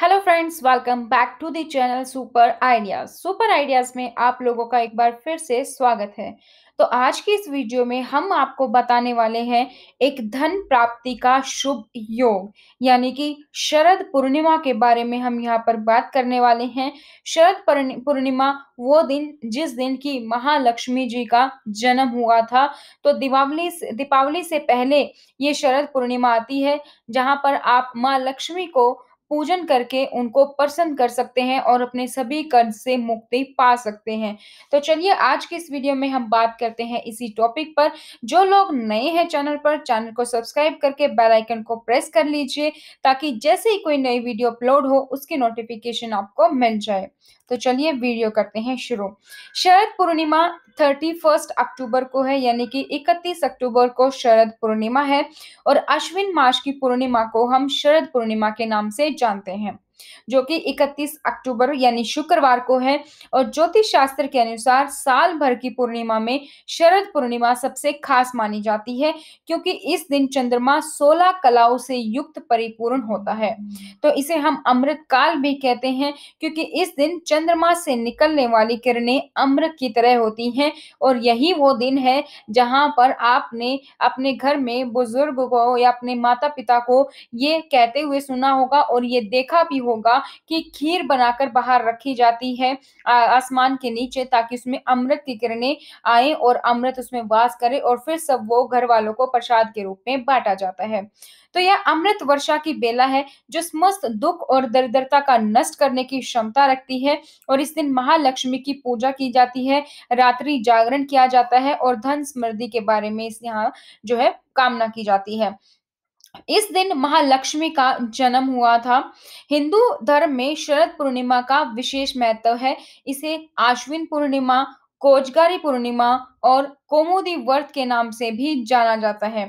hello friends welcome back to the channel super ideas super ideas में आप लोगों का एक बार फिर से स्वागत है तो आज की इस वीडियो में हम आपको बताने वाले हैं एक धन प्राप्ति का शुभ योग यानी कि शरद पूर्णिमा के बारे में हम यहाँ पर बात करने वाले हैं शरद पूर्णिमा वो दिन जिस दिन की महालक्ष्मी जी का जन्म हुआ था तो दीपावली दीपावली से पहले ये शरद पूर्णिमा आती है जहाँ पर आप माँ लक्ष्मी को पूजन करके उनको प्रसन्न कर सकते हैं और अपने सभी कर्ज से मुक्ति पा सकते हैं तो चलिए आज के इस वीडियो में हम बात करते हैं इसी टॉपिक पर जो लोग नए हैं चैनल पर चैनल को सब्सक्राइब करके बेल आइकन को प्रेस कर लीजिए ताकि जैसे ही कोई नई वीडियो अपलोड हो उसकी नोटिफिकेशन आपको मिल जाए तो चलिए वीडियो करते हैं शुरू शरद पूर्णिमा थर्टी फर्स्ट अक्टूबर को है यानी कि इकतीस अक्टूबर को शरद पूर्णिमा है और अश्विन मास की पूर्णिमा को हम शरद पूर्णिमा के नाम से जानते हैं जो कि 31 अक्टूबर यानी शुक्रवार को है और ज्योतिष शास्त्र के अनुसार साल भर की पूर्णिमा में शरद पूर्णिमा सबसे खास मानी जाती है क्योंकि इस दिन चंद्रमा 16 कलाओं से युक्त परिपूर्ण होता है तो इसे हम अमृत काल भी कहते हैं क्योंकि इस दिन चंद्रमा से निकलने वाली किरणें अमृत की तरह होती हैं और यही वो दिन है जहां पर आपने अपने घर में बुजुर्ग को या अपने माता पिता को ये कहते हुए सुना होगा और ये देखा भी होगा कि खीर बनाकर बाहर रखी जाती है आसमान के नीचे ताकि उसमें अमृत की किरणें आए और अमृत उसमें वास करे और फिर सब वो घर वालों को प्रसाद के रूप में बांटा जाता है तो यह अमृत वर्षा की बेला है जो समस्त दुख और दरिद्रता का नष्ट करने की क्षमता रखती है और इस दिन महालक्ष्मी की पूजा की जाती है रात्रि जागरण किया जाता है और धन समृद्धि के बारे में इस यहाँ जो है कामना की जाती है इस दिन महालक्ष्मी का जन्म हुआ था हिंदू धर्म में शरद पूर्णिमा का विशेष महत्व है इसे आश्विन पूर्णिमा कोजगारी पूर्णिमा और कोमोदी वर्त के नाम से भी जाना जाता है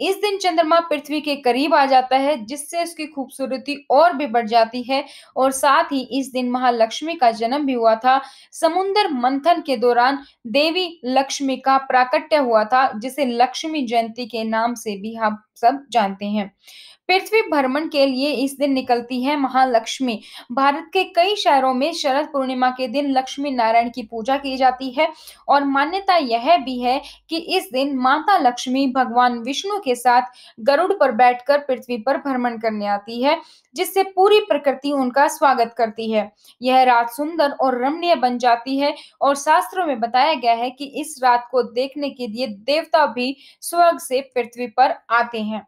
इस दिन चंद्रमा पृथ्वी के करीब आ जाता है जिससे उसकी खूबसूरती और भी बढ़ जाती है और साथ ही इस दिन महालक्ष्मी का जन्म भी हुआ था समुन्द्र मंथन के दौरान देवी लक्ष्मी का प्राकट्य हुआ था जिसे लक्ष्मी जयंती के नाम से भी हम सब जानते हैं पृथ्वी भ्रमण के लिए इस दिन निकलती है महालक्ष्मी भारत के कई शहरों में शरद पूर्णिमा के दिन लक्ष्मी नारायण की पूजा की जाती है और मान्यता यह भी है कि इस दिन माता लक्ष्मी भगवान विष्णु के साथ गरुड़ पर बैठकर पृथ्वी पर भ्रमण करने आती है जिससे पूरी प्रकृति उनका स्वागत करती है यह रात सुंदर और रमणीय बन जाती है और शास्त्रों में बताया गया है कि इस रात को देखने के लिए देवता भी स्वर्ग से पृथ्वी पर आते हैं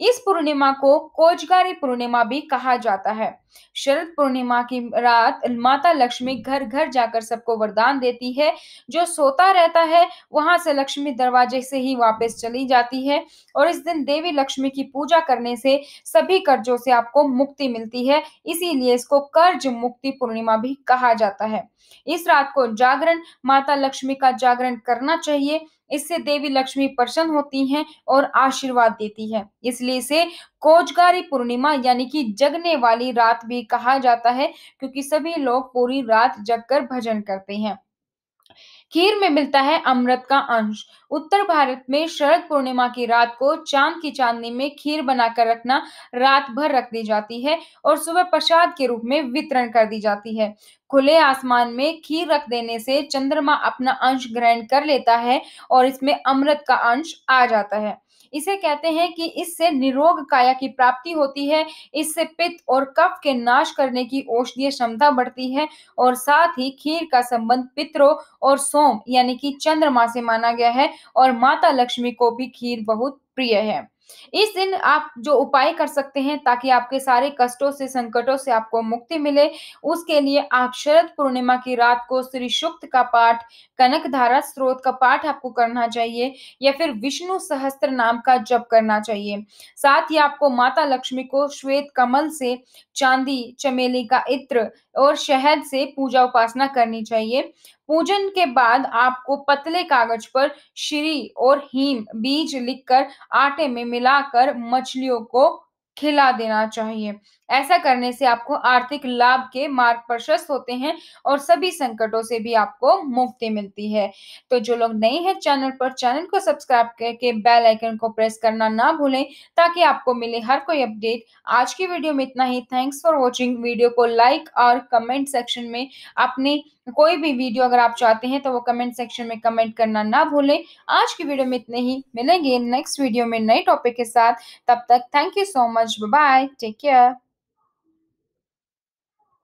इस पूर्णिमा को कोजगारी पूर्णिमा भी कहा जाता है शरद पूर्णिमा की रात माता लक्ष्मी घर घर जाकर सबको वरदान देती है जो सोता रहता है वहां से लक्ष्मी दरवाजे से ही वापस चली जाती है और इस दिन देवी लक्ष्मी की पूजा करने से सभी कर्जों से आपको मुक्ति मिलती है इसीलिए इसको कर्ज मुक्ति पूर्णिमा भी कहा जाता है इस रात को जागरण माता लक्ष्मी का जागरण करना चाहिए इससे देवी लक्ष्मी प्रसन्न होती हैं और आशीर्वाद देती है इसलिए इसे कोजगारी पूर्णिमा यानी कि जगने वाली रात भी कहा जाता है क्योंकि सभी लोग पूरी रात जगकर भजन करते हैं खीर में मिलता है अमृत का अंश उत्तर भारत में शरद पूर्णिमा की रात को चांद की चांदनी में खीर बनाकर रखना रात भर रख दी जाती है और सुबह प्रसाद के रूप में वितरण कर दी जाती है खुले आसमान में खीर रख देने से चंद्रमा अपना अंश ग्रहण कर लेता है और इसमें अमृत का अंश आ जाता है इसे कहते हैं कि इससे निरोग काया की प्राप्ति होती है इससे पित्त और कफ के नाश करने की औषधीय क्षमता बढ़ती है और साथ ही खीर का संबंध पितरों और सोम यानी कि चंद्रमा से माना गया है और माता लक्ष्मी को भी खीर बहुत प्रिय है इस दिन आप जो उपाय कर सकते हैं ताकि आपके सारे कष्टों से संकटों से आपको मुक्ति मिले उसके लिए आप शरद पूर्णिमा की रात को श्री शुक्त का पाठ कनक धारा स्रोत का पाठ आपको करना चाहिए या फिर विष्णु सहस्त्र नाम का जप करना चाहिए साथ ही आपको माता लक्ष्मी को श्वेत कमल से चांदी चमेली का इत्र और शहद से पूजा उपासना करनी चाहिए पूजन के बाद आपको पतले कागज पर श्री और हीम बीज लिखकर आटे में मिलाकर मछलियों को खिला देना चाहिए ऐसा करने से आपको आर्थिक लाभ के मार्ग प्रशस्त होते हैं और सभी संकटों से भी आपको मुक्ति मिलती है तो जो लोग नए हैं चैनल पर चैनल को सब्सक्राइब करके बेल आइकन को प्रेस करना ना भूलें ताकि आपको मिले हर कोई अपडेट आज की वीडियो में इतना ही थैंक्स फॉर वॉचिंग वीडियो को लाइक और कमेंट सेक्शन में अपने कोई भी वीडियो अगर आप चाहते हैं तो वो कमेंट सेक्शन में कमेंट करना ना भूलें आज की वीडियो में इतने ही मिलेंगे नेक्स्ट वीडियो में नए टॉपिक के साथ तब तक thank you so much bye take care